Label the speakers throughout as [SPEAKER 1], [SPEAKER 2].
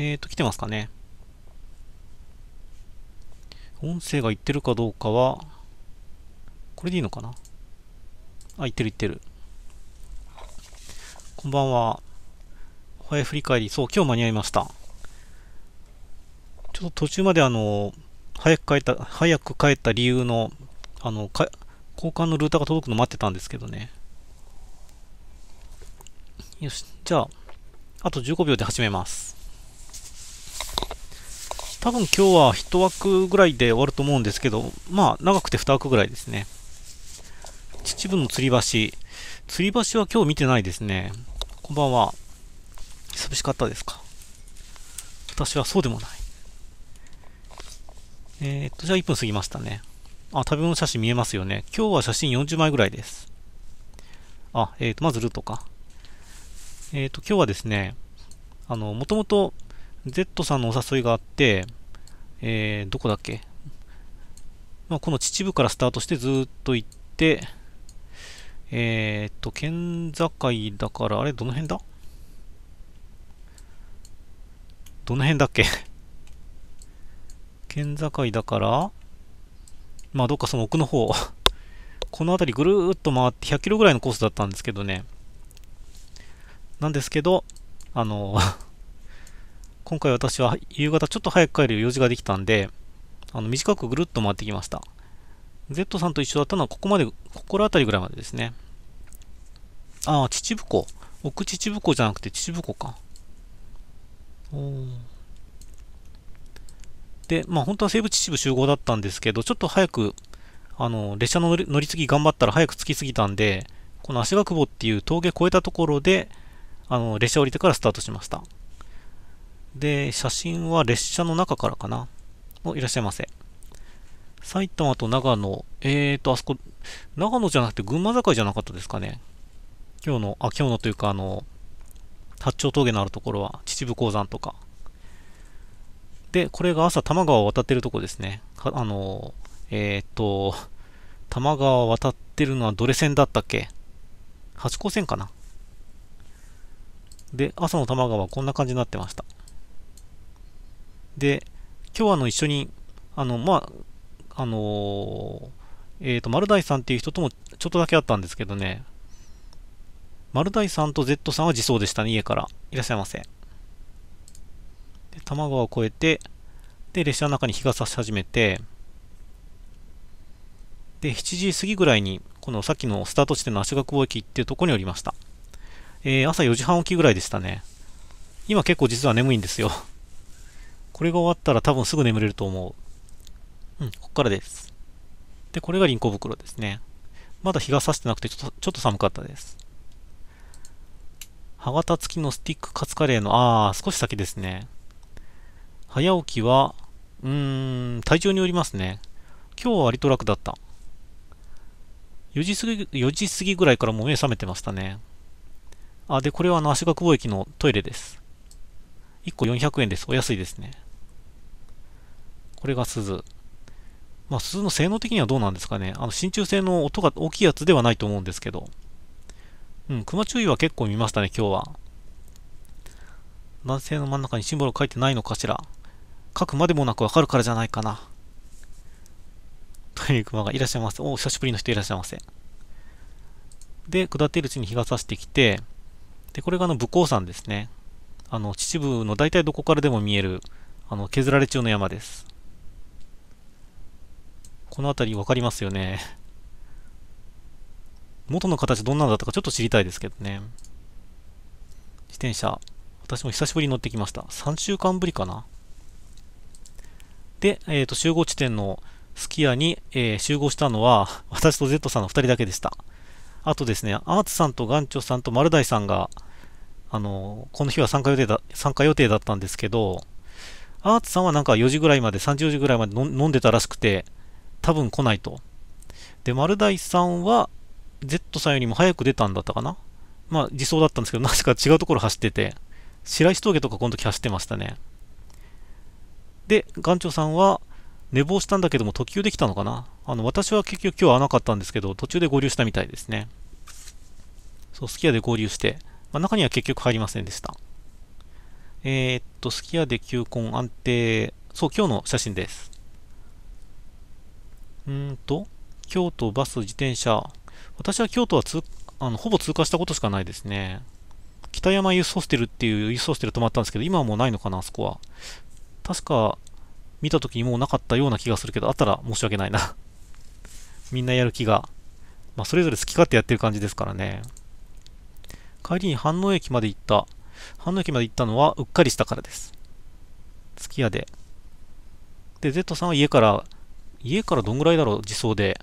[SPEAKER 1] えっ、ー、と、来てますかね。音声が言ってるかどうかは、これでいいのかなあ、言ってる言ってる。こんばんは。おはや振り返り。そう、今日間に合いました。ちょっと途中まであの、早く帰った、早く帰った理由の、あの、か交換のルーターが届くの待ってたんですけどね。よし、じゃあ、あと15秒で始めます。多分今日は1枠ぐらいで終わると思うんですけど、まあ長くて2枠ぐらいですね。秩父の吊り橋。吊り橋は今日見てないですね。こんばんは。寂しかったですか私はそうでもない。えー、っと、じゃあ1分過ぎましたね。あ、食べ物写真見えますよね。今日は写真40枚ぐらいです。あ、えー、っと、まずルートか。えー、っと、今日はですね、あの、もともと Z さんのお誘いがあって、えー、どこだっけ、まあ、この秩父からスタートしてずっと行って、えー、っと、県境だから、あれ、どの辺だどの辺だっけ 県境だから、まあ、どっかその奥の方この辺りぐるーっと回って100キロぐらいのコースだったんですけどね、なんですけど、あの今回私は夕方ちょっと早く帰る用事ができたんで、あの短くぐるっと回ってきました。Z さんと一緒だったのはここまで、心当たりぐらいまでですね。ああ、秩父湖。奥秩父湖じゃなくて秩父湖か。で、まあ本当は西武秩父集合だったんですけど、ちょっと早く、あの、列車の乗り継ぎ頑張ったら早く着きすぎたんで、この足が久保っていう峠越えたところで、あの、列車降りてからスタートしました。で、写真は列車の中からかな。お、いらっしゃいませ。埼玉と長野、えーと、あそこ、長野じゃなくて群馬境じゃなかったですかね。今日の、あ、今日のというか、あの、八丁峠のあるところは、秩父鉱山とか。で、これが朝、多摩川を渡ってるとこですね。あの、えーと、多摩川を渡ってるのはどれ線だったっけ八甲線かな。で、朝の多摩川はこんな感じになってました。で、今日あの一緒に、あの、まあ、あのー、えっ、ー、と、丸大さんっていう人ともちょっとだけあったんですけどね、丸大さんと Z さんは自走でしたね、家から。いらっしゃいませ。で、多摩川を越えて、で、列車の中に日が差し始めて、で、7時過ぎぐらいに、このさっきのスタート地点の足が久易駅っていうところにおりました。えー、朝4時半起きぐらいでしたね。今結構実は眠いんですよ。これが終わったら多分すぐ眠れると思う。うん、こっからです。で、これが輪行袋ですね。まだ日が差してなくてちょっとちょっと寒かったです。歯型付きのスティックカツカレーの、あー、少し先ですね。早起きは、うーん、体調によりますね。今日は割と楽だった。4時過ぎ、4時過ぎぐらいからもう目覚めてましたね。あ、で、これはあの、足が久保駅のトイレです。1個400円です。お安いですね。これが鈴。まあ、鈴の性能的にはどうなんですかね。あの、真鍮製の音が大きいやつではないと思うんですけど。うん、熊注意は結構見ましたね、今日は。男性の真ん中にシンボル書いてないのかしら。書くまでもなくわかるからじゃないかな。という熊がいらっしゃいます。お、久しぶりの人いらっしゃいませ。で、下っているうちに日が差してきて、で、これがあの武甲山ですね。あの、秩父の大体どこからでも見える、あの、削られ中の山です。この辺り分かりますよね。元の形どんなのだったかちょっと知りたいですけどね。自転車。私も久しぶりに乗ってきました。3週間ぶりかな。で、えっ、ー、と、集合地点のすき家に、えー、集合したのは、私と Z さんの2人だけでした。あとですね、アーツさんとガンチョさんと丸大さんが、あの、この日は参加予定だ、参加予定だったんですけど、アーツさんはなんか4時ぐらいまで、3時4時ぐらいまで飲んでたらしくて、多分来ないと。で、丸大さんは、Z さんよりも早く出たんだったかなまあ、自走だったんですけど、なぜか違うところ走ってて、白石峠とかこの時走ってましたね。で、岩長さんは、寝坊したんだけども、特急できたのかなあの、私は結局今日はなかったんですけど、途中で合流したみたいですね。そう、すき家で合流して、まあ、中には結局入りませんでした。えー、っと、すき家で球根安定、そう、今日の写真です。うんと、京都、バス、自転車。私は京都はあのほぼ通過したことしかないですね。北山ユースホステルっていうユースホステル泊まったんですけど、今はもうないのかな、あそこは。確か、見た時にもうなかったような気がするけど、あったら申し訳ないな みんなやる気が。まあ、それぞれ好き勝手やってる感じですからね。帰りに飯能駅まで行った。反応駅まで行ったのは、うっかりしたからです。月屋で。で、Z さんは家から家からどんぐらいだろう、自走で。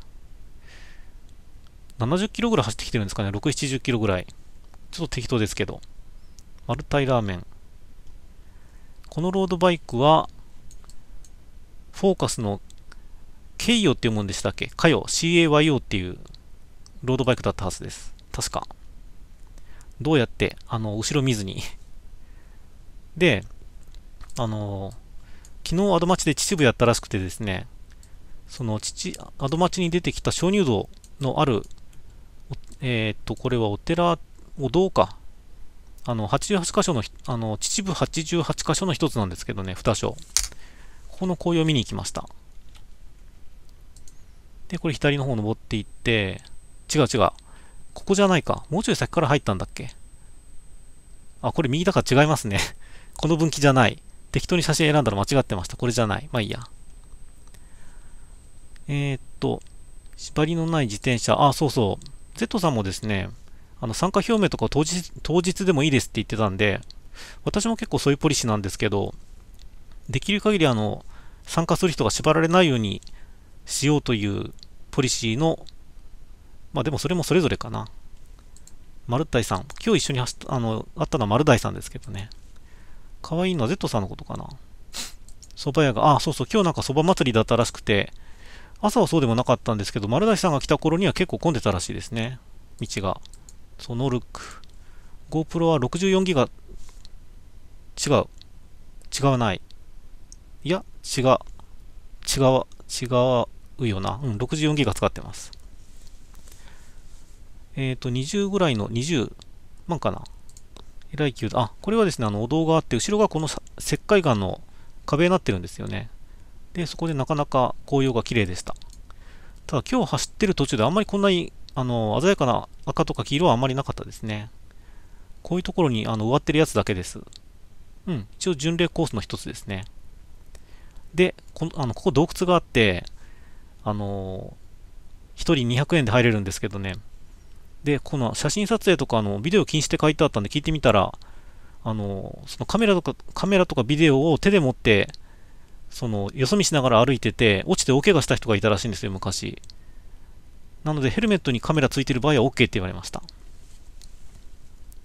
[SPEAKER 1] 70キロぐらい走ってきてるんですかね。6、70キロぐらい。ちょっと適当ですけど。マルタイラーメン。このロードバイクは、フォーカスのケイヨっていうもんでしたっけカヨ、CAYO っていうロードバイクだったはずです。確か。どうやって、あの、後ろ見ずにで、あの、昨日アドマチで秩父やったらしくてですね、その父、アドマチに出てきた鍾乳洞のある、えー、っと、これはお寺、お堂か。あの、88箇所の、あの、秩父88箇所の一つなんですけどね、二所。ここの紅葉見に行きました。で、これ左の方登っていって、違う違う。ここじゃないか。もうちょい先から入ったんだっけあ、これ右だから違いますね。この分岐じゃない。適当に写真選んだら間違ってました。これじゃない。まあいいや。えー、っと、縛りのない自転車。あ、そうそう。Z さんもですね、あの参加表明とか当日当日でもいいですって言ってたんで、私も結構そういうポリシーなんですけど、できる限りあの参加する人が縛られないようにしようというポリシーの、まあでもそれもそれぞれかな。丸大さん。今日一緒に走った、あの、会ったのは丸大さんですけどね。可愛いのは Z さんのことかな。蕎麦屋が、あ、そうそう、今日なんか蕎麦祭りだったらしくて、朝はそうでもなかったんですけど、丸出しさんが来た頃には結構混んでたらしいですね。道が。そのルック。GoPro は64ギガ。違う。違わない。いや、違う。違う、違うよな。うん、64ギガ使ってます。えっ、ー、と、20ぐらいの、20万かな。えらい急だ。あ、これはですね、あの、お堂があって、後ろがこの石灰岩の壁になってるんですよね。で、そこでなかなか紅葉が綺麗でした。ただ今日走ってる途中であんまりこんなにあの鮮やかな赤とか黄色はあんまりなかったですね。こういうところにあの植わってるやつだけです。うん、一応巡礼コースの一つですね。で、こあのここ洞窟があって、あの1人200円で入れるんですけどね。で、この写真撮影とかのビデオ禁止って書いてあったんで聞いてみたら、あのそのカメラとかカメラとかビデオを手で持ってその、よそ見しながら歩いてて、落ちて大怪我した人がいたらしいんですよ、昔。なので、ヘルメットにカメラついてる場合は OK って言われました。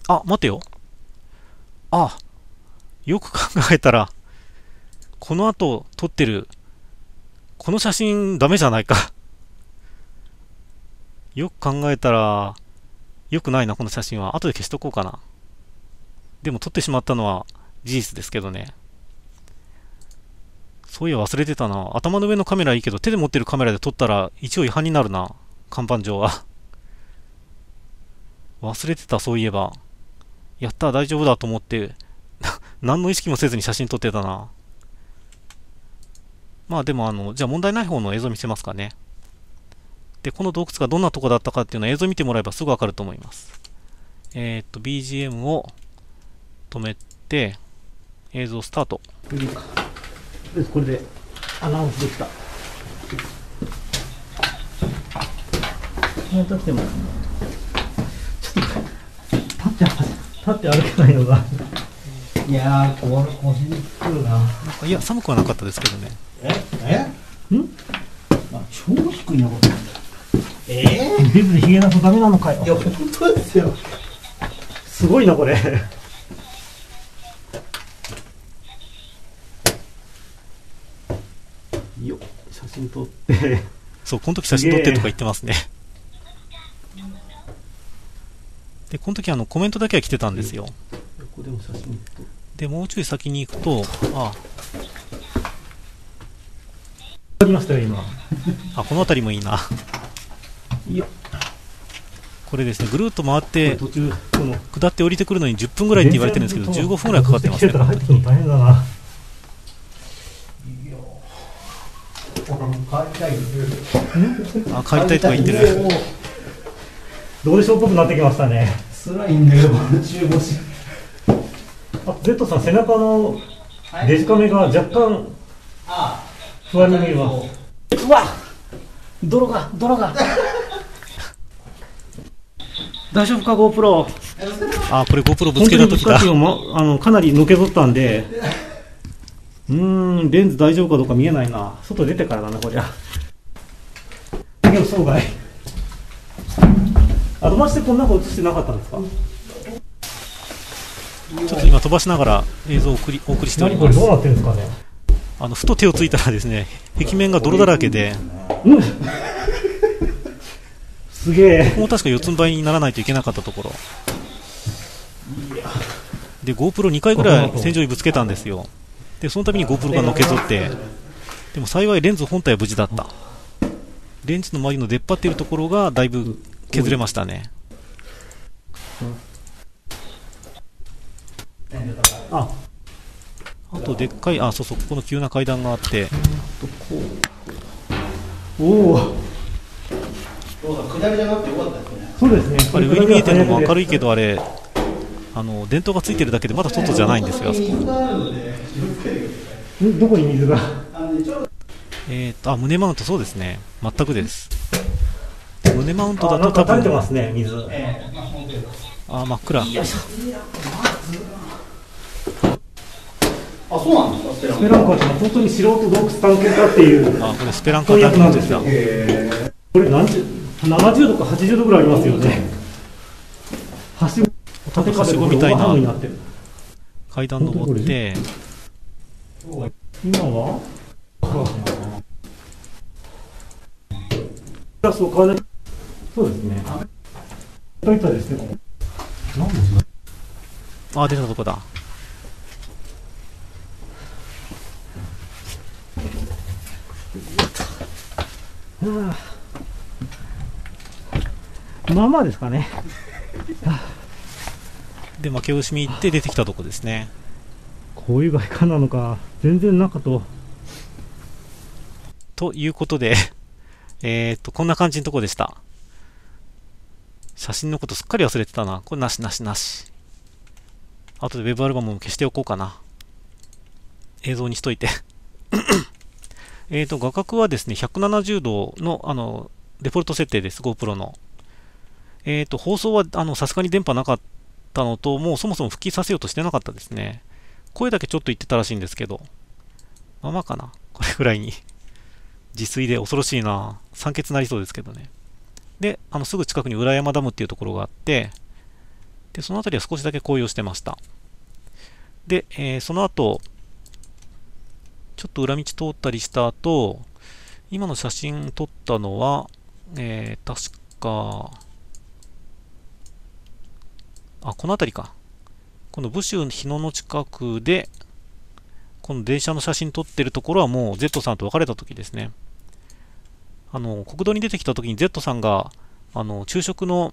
[SPEAKER 1] あ、待てよ。あ、よく考えたら、この後撮ってる、この写真ダメじゃないかよく考えたら、よくないな、この写真は。後で消しとこうかな。でも撮ってしまったのは事実ですけどね。そういや忘れてたな。頭の上のカメラいいけど、手で持ってるカメラで撮ったら一応違反になるな。看板上は。忘れてた、そういえば。やった、大丈夫だと思って、何の意識もせずに写真撮ってたな。まあでも、あの、じゃあ問題ない方の映像見せますかね。で、この洞窟がどんなとこだったかっていうのは映像見てもらえばすぐわかると思います。えー、っと、BGM を止めて、映像スタート。でこれでアナウンスできたこの時でもちょっと立って歩けないのがいやーこれ腰にくるななんかいや寒くはなかったですけどねええんあ超低いなこれええー、ビブでヒゲなのダメなのかよいや本当ですよすごいなこれ撮ってそうこの時写真撮ってとか言ってますねでこの時あのコメントだけは来てたんですよでもうちょい先に行くとあ撮りましたよ今 あこの辺りもいいなこれですねぐるっと回って下って降りてくるのに10分ぐらいって言われてるんですけど15分ぐらいかかってますね
[SPEAKER 2] あ買いたいとか言ってる
[SPEAKER 1] どうでしょうっぽくなってきましたね辛いんだけど中腰あ Z さん背中のデジカメが若干不安に見えますうわ泥が泥が 大丈夫か g o p r あこれ g o p r ぶつけた時だあのかなりのけぞったんでうんレンズ大丈夫かどうか見えないな外出てからだなこりゃそうかいあ飛ばしてこんなことしてなかったんですかちょっと今飛ばしながら映像をお送りお送りしておりますどうなってるんですかねあのふと手をついたらですね壁面が泥だらけで、うん、すげえここも確か四つん這いにならないといけなかったところで GoPro2 回ぐらい洗浄にぶつけたんですよでそのために GoPro がのけぞってでも幸いレンズ本体は無事だったレンズの周りの出っ張っているところがだいぶ削れましたね、うん、ああとでっかいあそうそうここの急な階段があっておお下りじゃなくてよかったですねそうですねあれ上に見えてるのも明るいけどあれあの電灯がついてるだけでまだ外じゃないんですよ、そこ。どこに水がえっ、と、あ、胸マウント、そうですね、全くです。胸マウントだと多分。あ、ね、水。あ、真っ暗。あ、そうなんですかスペランカーって本当に素人洞窟探検家っていう。あ、これスペランカー探検家ですよ。これ何十、70度か80度ぐらいありますよね。縦かしごみたいな階段登って今はラスそうですねたですねあ出たとこだまあまあですかねで負け惜しみって出てきたとこですねこういう外観なのか全然中とということで えっとこんな感じのとこでした写真のことすっかり忘れてたなこれなしなしなしあとでウェブアルバムも消しておこうかな映像にしといて えっと画角はですね170度のあのデフォルト設定です GoPro のえっ、と、放送は、あの、さすがに電波なかっったのと、もうそもそも復帰させようとしてなかったですね。声だけちょっと言ってたらしいんですけど、ままかなこれぐらいに。自炊で恐ろしいな酸欠になりそうですけどね。で、あのすぐ近くに裏山ダムっていうところがあって、で、その辺りは少しだけ紅葉してました。で、えー、その後、ちょっと裏道通ったりした後、今の写真撮ったのは、えー、確か、あ、この辺りか。この武州日野の近くで、この電車の写真撮ってるところはもう Z さんと別れた時ですね。あの、国道に出てきた時に Z さんが、あの、昼食の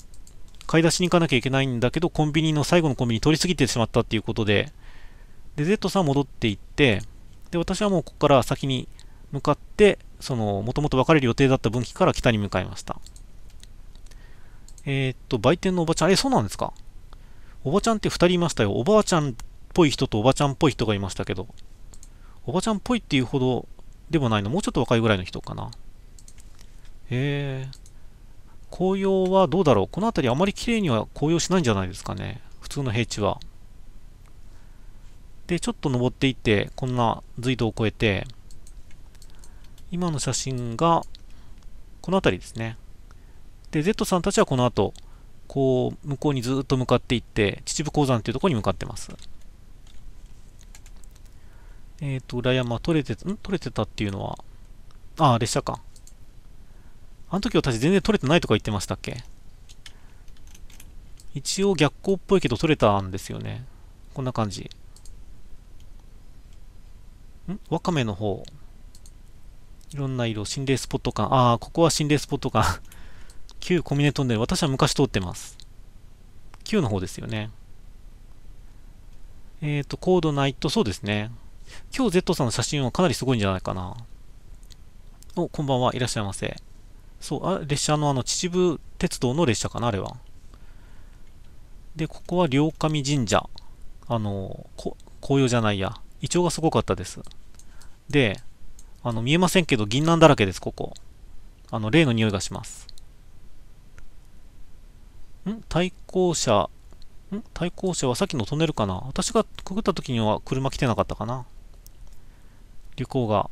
[SPEAKER 1] 買い出しに行かなきゃいけないんだけど、コンビニの最後のコンビニ通り過ぎてしまったっていうことで、で、Z さん戻って行って、で、私はもうここから先に向かって、その、もともと別れる予定だった分岐から北に向かいました。えー、っと、売店のおばちゃん、え、そうなんですかおばちゃんって2人いましたよ。おばあちゃんっぽい人とおばちゃんっぽい人がいましたけど。おばちゃんっぽいっていうほどでもないの。もうちょっと若いぐらいの人かな。へえ。紅葉はどうだろうこの辺りあまり綺麗には紅葉しないんじゃないですかね。普通の平地は。で、ちょっと登っていって、こんな隧道を越えて、今の写真が、この辺りですね。で、Z さんたちはこの後、こう、向こうにずっと向かっていって、秩父鉱山というところに向かってます。えっ、ー、と、裏山、取れて、ん取れてたっていうのは、ああ、列車か。あの時私全然取れてないとか言ってましたっけ一応逆光っぽいけど取れたんですよね。こんな感じ。んワカメの方。いろんな色、心霊スポット感。ああ、ここは心霊スポット感。旧小峰トンネル、私は昔通ってます。旧の方ですよね。えっ、ー、と、コードナイト、そうですね。今日 Z さんの写真はかなりすごいんじゃないかな。お、こんばんは、いらっしゃいませ。そう、あ列車のあの、秩父鉄道の列車かな、あれは。で、ここは両上神社。あの、こ紅葉じゃないや。イチョウがすごかったです。で、あの、見えませんけど、銀杏だらけです、ここ。あの、例の匂いがします。ん対向車。ん対向車はさっきのトンネルかな私がくぐった時には車来てなかったかな旅行が。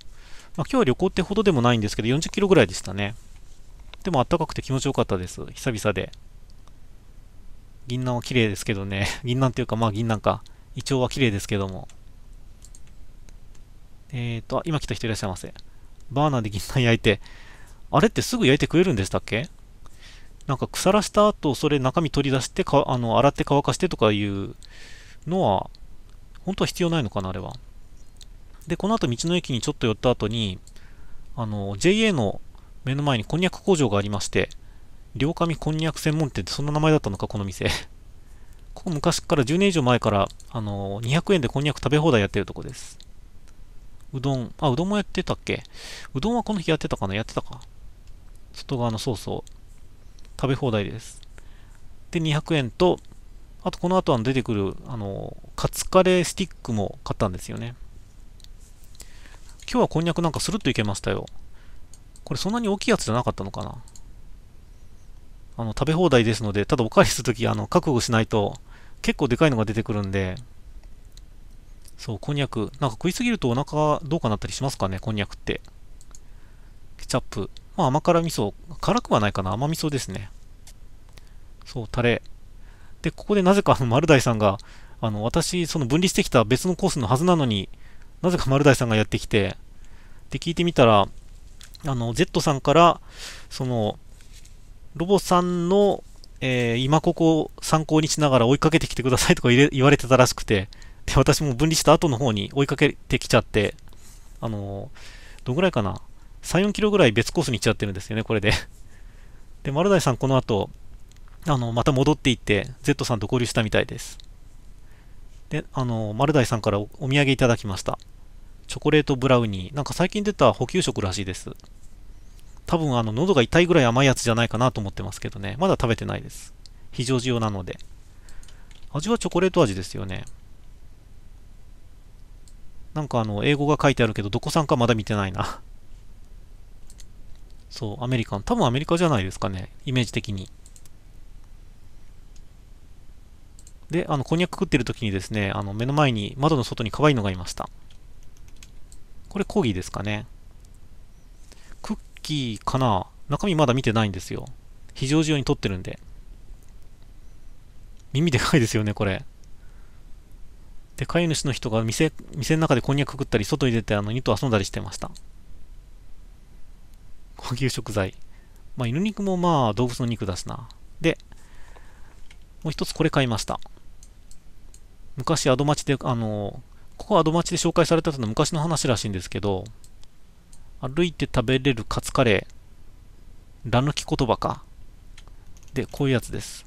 [SPEAKER 1] まあ、今日は旅行ってほどでもないんですけど、40キロぐらいでしたね。でも暖かくて気持ちよかったです。久々で。銀杏は綺麗ですけどね。銀杏っていうか、まあ銀杏か。イチョウは綺麗ですけども。えっ、ー、と、今来た人いらっしゃいませ。バーナーで銀杏焼いて、あれってすぐ焼いてくれるんでしたっけなんか腐らした後、それ中身取り出してか、あの、洗って乾かしてとかいうのは、本当は必要ないのかな、あれは。で、この後道の駅にちょっと寄った後に、あの、JA の目の前にこんにゃく工場がありまして、両上こんにゃく専門店ってそんな名前だったのか、この店。ここ昔から、10年以上前から、あの、200円でこんにゃく食べ放題やってるとこです。うどん、あ、うどんもやってたっけうどんはこの日やってたかなやってたか。外側の、そうそう。食べ放題です。で、200円と、あとこの後は出てくる、あの、カツカレースティックも買ったんですよね。今日はこんにゃくなんかスルッといけましたよ。これそんなに大きいやつじゃなかったのかなあの、食べ放題ですので、ただお返りするとき、あの、覚悟しないと、結構でかいのが出てくるんで、そう、こんにゃく。なんか食いすぎるとお腹どうかなったりしますかね、こんにゃくって。ケチャップ。まあ、甘辛味噌。辛くはないかな。甘味噌ですね。そう、タレ。で、ここでなぜか、あの、丸大さんが、あの、私、その分離してきた別のコースのはずなのに、なぜか丸大さんがやってきて、で、聞いてみたら、あの、Z さんから、その、ロボさんの、えー、今ここを参考にしながら追いかけてきてくださいとか言われてたらしくて、で、私も分離した後の方に追いかけてきちゃって、あの、どんぐらいかな3、4キロぐらい別コースに行っちゃってるんですよね、これで。で、丸大さんこの後、あの、また戻っていって、Z さんと合流したみたいです。で、あの、丸大さんからお土産いただきました。チョコレートブラウニー。なんか最近出た補給食らしいです。多分、あの、喉が痛いぐらい甘いやつじゃないかなと思ってますけどね。まだ食べてないです。非常時用なので。味はチョコレート味ですよね。なんかあの、英語が書いてあるけど、どこさんかまだ見てないな。そう、アメリカン。多分アメリカじゃないですかね。イメージ的に。で、あの、こんにゃく食ってる時にですね、あの、目の前に、窓の外に可愛いのがいました。これ、コーギーですかね。クッキーかな中身まだ見てないんですよ。非常時用に撮ってるんで。耳でかいですよね、これ。で、飼い主の人が店、店の中でこんにゃく食ったり、外に出て、あの、犬と遊んだりしてました。高級食材。まあ、犬肉もまあ、動物の肉だしな。で、もう一つこれ買いました。昔、アドマチで、あの、ここアドマチで紹介されたのは昔の話らしいんですけど、歩いて食べれるカツカレー、ラ抜き言葉か。で、こういうやつです。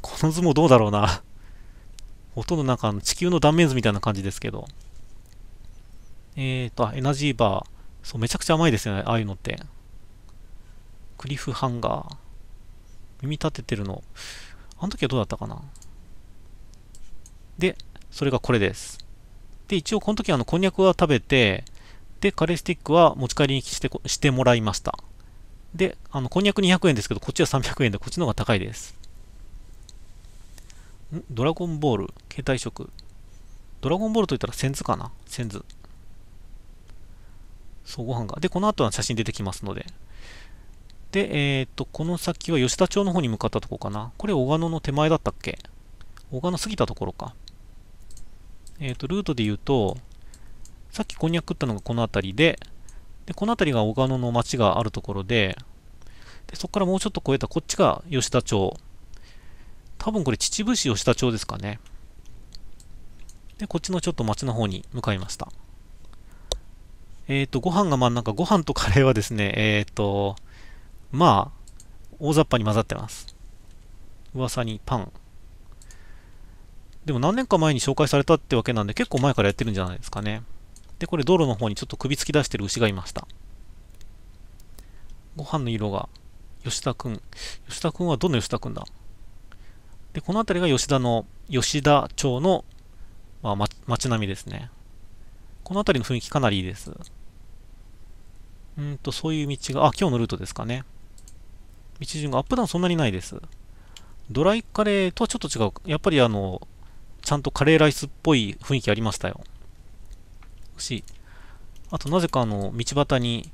[SPEAKER 1] この図もどうだろうなほとんどなんか地球の断面図みたいな感じですけど。えっ、ー、と、エナジーバー。そう、めちゃくちゃ甘いですよね、ああいうのって。クリフハンガー。耳立ててるの。あの時はどうだったかなで、それがこれです。で、一応この時はあの、こんにゃくは食べて、で、カレースティックは持ち帰りにしてしてもらいました。で、あの、こんにゃく200円ですけど、こっちは300円で、こっちの方が高いです。んドラゴンボール、携帯食。ドラゴンボールといったら、センズかなセンズ。そう、ご飯が。で、この後は写真出てきますので。で、えっ、ー、と、この先は吉田町の方に向かったとこかな。これ、小鹿野の手前だったっけ小鹿野過ぎたところか。えっ、ー、と、ルートで言うと、さっきこんにゃく食ったのがこの辺りで、で、この辺りが小鹿野の町があるところで、でそこからもうちょっと越えたこっちが吉田町。多分これ秩父市吉田町ですかね。で、こっちのちょっと町の方に向かいました。えっ、ー、と、ご飯がまあなんかご飯とカレーはですね、えっ、ー、と、まあ、大雑把に混ざってます。噂にパン。でも何年か前に紹介されたってわけなんで結構前からやってるんじゃないですかね。で、これ道路の方にちょっと首突き出してる牛がいました。ご飯の色が、吉田くん。吉田くんはどの吉田くんだで、この辺りが吉田の、吉田町の、まあ、町並みですね。この辺りの雰囲気かなりいいです。うんと、そういう道が、あ、今日のルートですかね。道順がアップダウンそんなにないです。ドライカレーとはちょっと違う。やっぱりあの、ちゃんとカレーライスっぽい雰囲気ありましたよ。し、あとなぜかあの、道端に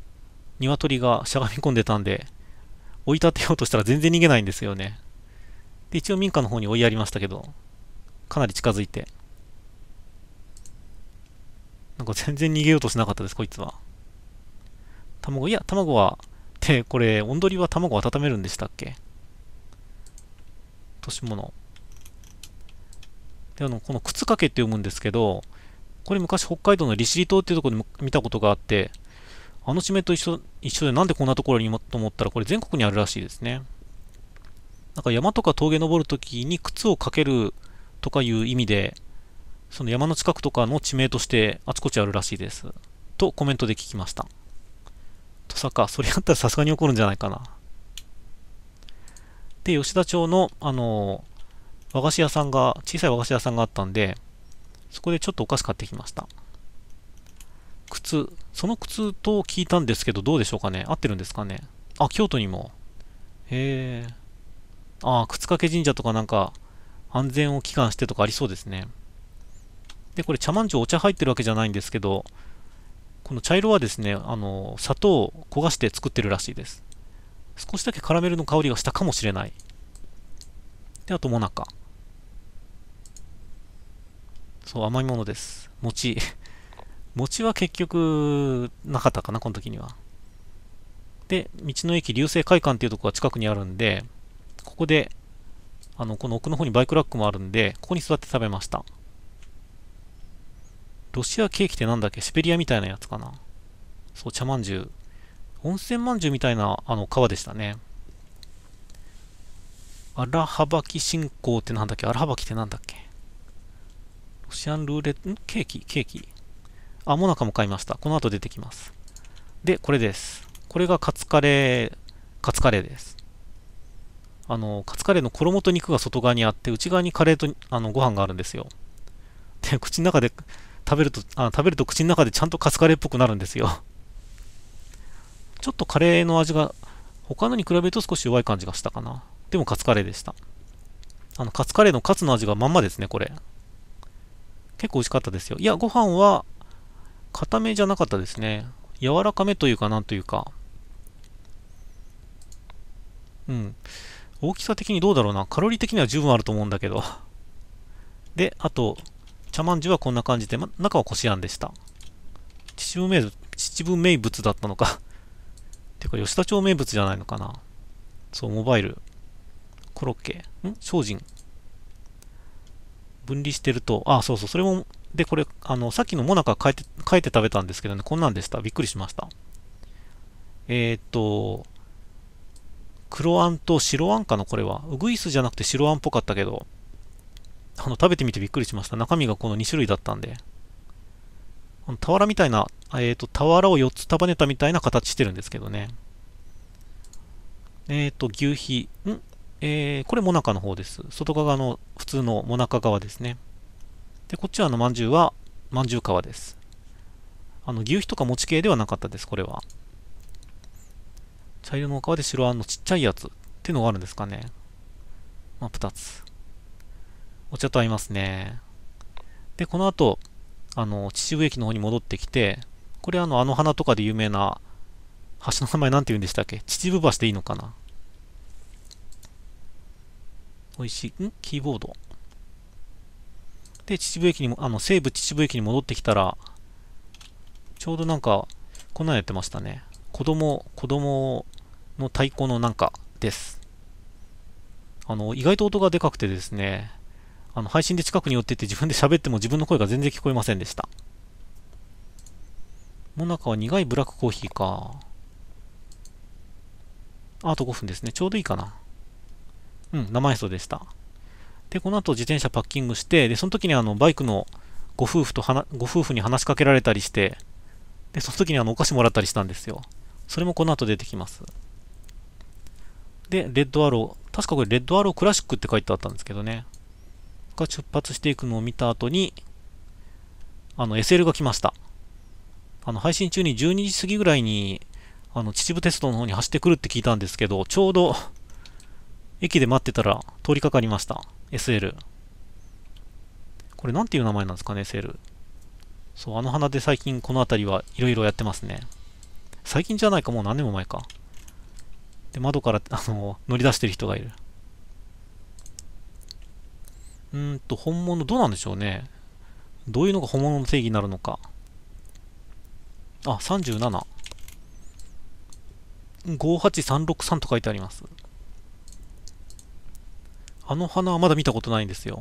[SPEAKER 1] 鶏がしゃがみ込んでたんで、追い立てようとしたら全然逃げないんですよね。で、一応民家の方に追いやりましたけど、かなり近づいて。なんか全然逃げようとしなかったです、こいつは。卵、いや、卵は、で、これ、んどりは卵温めるんでしたっけ落とし物。で、あの、この靴掛けって読むんですけど、これ昔北海道の利尻島っていうところで見たことがあって、あの地名と一緒一緒でなんでこんなところにもと思ったらこれ全国にあるらしいですね。なんか山とか峠登るときに靴をかけるとかいう意味で、その山の近くとかの地名としてあちこちあるらしいです。とコメントで聞きました。土佐か。それやったらさすがに怒るんじゃないかな。で、吉田町の、あの和菓子屋さんが、小さい和菓子屋さんがあったんで、そこでちょっとお菓子買ってきました。靴、その靴と聞いたんですけど、どうでしょうかね合ってるんですかねあ、京都にも。へえ。ああ、靴掛神社とかなんか、安全を祈願してとかありそうですね。で、これ、茶まんお茶入ってるわけじゃないんですけど、この茶色はですね、あの、砂糖を焦がして作ってるらしいです。少しだけカラメルの香りがしたかもしれない。で、あともなか。そう、甘いものです。餅。餅は結局、なかったかな、この時には。で、道の駅流星会館っていうとこが近くにあるんで、ここで、あの、この奥の方にバイクラックもあるんで、ここに座って食べました。ロシアケーキってなんだっけシベリアみたいなやつかな。そう、茶まんじゅう。温泉まんじゅうみたいな、あの、川でしたね。荒はばき信仰ってなんだっけ荒はばきってなんだっけロシアンルーレット、んケーキケーキあ、モナカも買いました。この後出てきます。で、これです。これがカツカレー、カツカレーです。あの、カツカレーの衣と肉が外側にあって、内側にカレーとあのご飯があるんですよ。で、口の中で食べるとあ食べると口の中でちゃんとカツカレーっぽくなるんですよちょっとカレーの味が他のに比べると少し弱い感じがしたかなでもカツカレーでしたあのカツカレーのカツの味がまんまですねこれ結構美味しかったですよいやご飯は固めじゃなかったですね柔らかめというかなんというかうん大きさ的にどうだろうなカロリー的には十分あると思うんだけどであと茶まんじゅうはこんな感じで、ま、中はこしあんでした。秩父名物、秩父名物だったのか てか、吉田町名物じゃないのかな。そう、モバイル。コロッケ。ん精進。分離してると、あ、そうそう、それも、で、これ、あの、さっきのもなか変えて、書いて食べたんですけどね、こんなんでした。びっくりしました。えー、っと、黒あんと白あんかな、これは。ウグイスじゃなくて白あんっぽかったけど、あの、食べてみてびっくりしました。中身がこの2種類だったんで。この俵みたいな、えっ、ー、と、俵を4つ束ねたみたいな形してるんですけどね。えっ、ー、と、牛皮。んえー、これもなかの方です。外側の普通のもなか側ですね。で、こっちはあの、まんじゅうは、まんじゅう皮です。あの、牛皮とか餅系ではなかったです、これは。茶色の皮で白あんのちっちゃいやつっていうのがあるんですかね。まあ、2つ。お茶と合いますね。で、この後、あの、秩父駅の方に戻ってきて、これあの、あの花とかで有名な、橋の名前なんて言うんでしたっけ秩父橋でいいのかな美味しい、んキーボード。で、秩父駅にも、あの、西武秩父駅に戻ってきたら、ちょうどなんか、こんなんやってましたね。子供、子供の太鼓のなんかです。あの、意外と音がでかくてですね、あの配信で近くに寄ってて自分で喋っても自分の声が全然聞こえませんでした。もなかは苦いブラックコーヒーか。あと5分ですね。ちょうどいいかな。うん、生演奏でした。で、この後自転車パッキングして、で、その時にあの、バイクのご夫婦とはな、ご夫婦に話しかけられたりして、で、その時にあの、お菓子もらったりしたんですよ。それもこの後出てきます。で、レッドアロー。確かこれレッドアロークラシックって書いてあったんですけどね。が出発していくのを見た後に、あの、SL が来ました。あの、配信中に12時過ぎぐらいに、あの、秩父鉄道の方に走ってくるって聞いたんですけど、ちょうど、駅で待ってたら通りかかりました。SL。これなんていう名前なんですかね、SL。そう、あの花で最近この辺りはいろいろやってますね。最近じゃないか、もう何年も前か。で、窓から、あの、乗り出してる人がいる。うんと、本物、どうなんでしょうね。どういうのが本物の定義になるのか。あ、37。58363と書いてあります。あの花はまだ見たことないんですよ。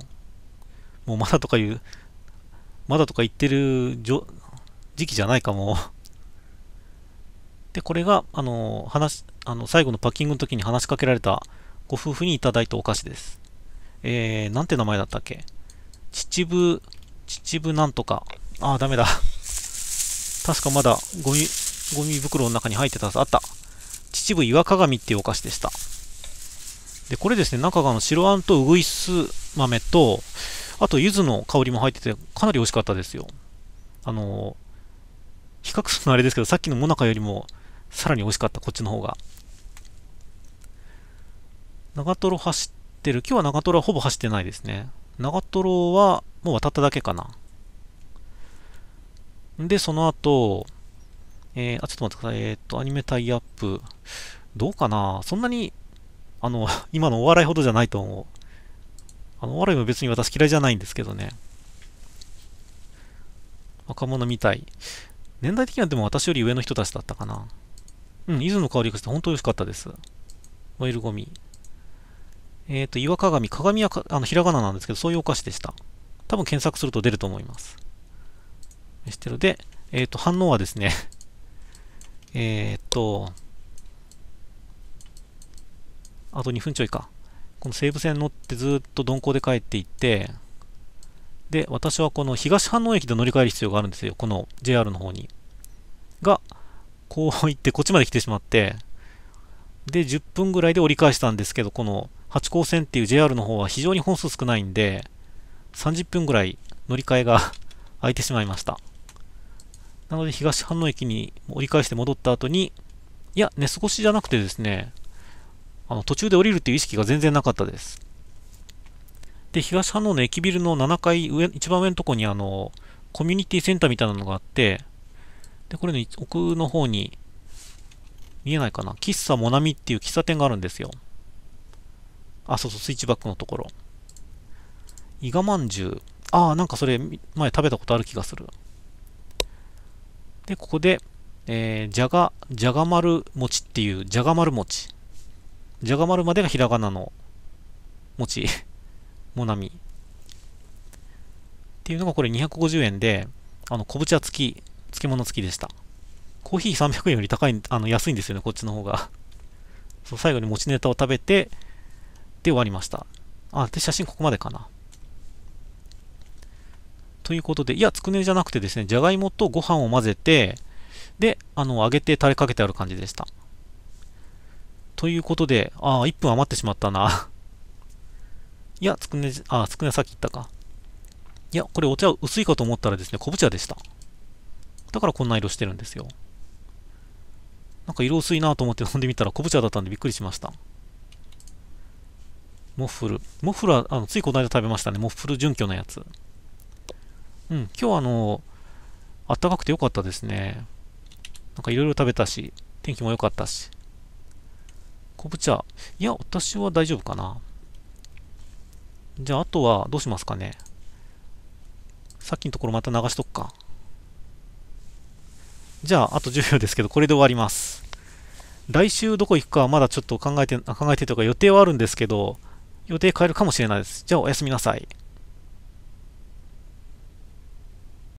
[SPEAKER 1] もうまだとか言う、まだとか言ってる時期じゃないかも。で、これが、あの、話、あの、最後のパッキングの時に話しかけられたご夫婦にいただいたお菓子です。えー、なんて名前だったっけ秩父、秩父なんとか。ああ、ダメだ。確かまだゴミ、ゴミ袋の中に入ってたあった。秩父岩鏡っていうお菓子でした。で、これですね、中がの白あんとうぐいす豆と、あと柚子の香りも入ってて、かなり美味しかったですよ。あの、比較するのあれですけど、さっきのもなかよりも、さらに美味しかった、こっちの方が。長瀞走っってる。今日は長瀞はほぼ走ってないですね。長瀞はもう渡っただけかな。で、その後、えー、あ、ちょっと待ってください。えっ、ー、と、アニメタイアップ。どうかなそんなに、あの、今のお笑いほどじゃないと思う。あの、お笑いも別に私嫌いじゃないんですけどね。若者みたい。年代的にはでも私より上の人たちだったかな。うん、伊豆の香りがして本当に美味しかったです。オイルゴミ。えっ、ー、と、岩鏡。鏡はあのひらがななんですけど、そういうお菓子でした。多分検索すると出ると思います。で、えっ、ー、と、反応はですね えっと、あと2分ちょいか。この西武線乗ってずっと鈍行で帰っていって、で、私はこの東飯能駅で乗り換える必要があるんですよ。この JR の方に。が、こう行ってこっちまで来てしまって、で、10分ぐらいで折り返したんですけど、この八高線っていう JR の方は非常に本数少ないんで、30分ぐらい乗り換えが 空いてしまいました。なので東反能駅に折り返して戻った後に、いや、寝過ごしじゃなくてですね、あの途中で降りるっていう意識が全然なかったです。で、東反能の駅ビルの7階上、一番上のとこにあの、コミュニティセンターみたいなのがあって、で、これの奥の方に、見えないかな喫茶モナミっていう喫茶店があるんですよ。あ、そうそう、スイッチバックのところ。伊賀まんじゅう。ああ、なんかそれ、前食べたことある気がする。で、ここで、えー、じゃが、じゃが丸餅っていう、じゃが丸餅。じゃが丸までがひらがなの餅。もなみ。っていうのがこれ250円で、あの、昆布茶付き、漬物付きでした。コーヒー300円より高い、あの、安いんですよね、こっちの方が。そう、最後に餅ネタを食べて、で終わりました。あ、で、写真ここまでかな。ということで、いや、つくねじゃなくてですね、じゃがいもとご飯を混ぜて、で、あの、揚げて垂れかけてある感じでした。ということで、ああ、1分余ってしまったな。いや、つくねあ、つくねさっき言ったか。いや、これお茶薄いかと思ったらですね、昆布茶でした。だからこんな色してるんですよ。なんか色薄いなと思って飲んでみたら昆布茶だったんでびっくりしました。モッフル。モッフルはあのついこの間食べましたね。モッフル準拠のやつ。うん、今日あの、あったかくてよかったですね。なんかいろいろ食べたし、天気も良かったし。昆布茶。いや、私は大丈夫かな。じゃあ、あとはどうしますかね。さっきのところまた流しとくか。じゃあ、あと10秒ですけど、これで終わります。来週どこ行くかはまだちょっと考えて、考えてとか予定はあるんですけど、予定変えるかもしれないです。じゃあおやすみなさい。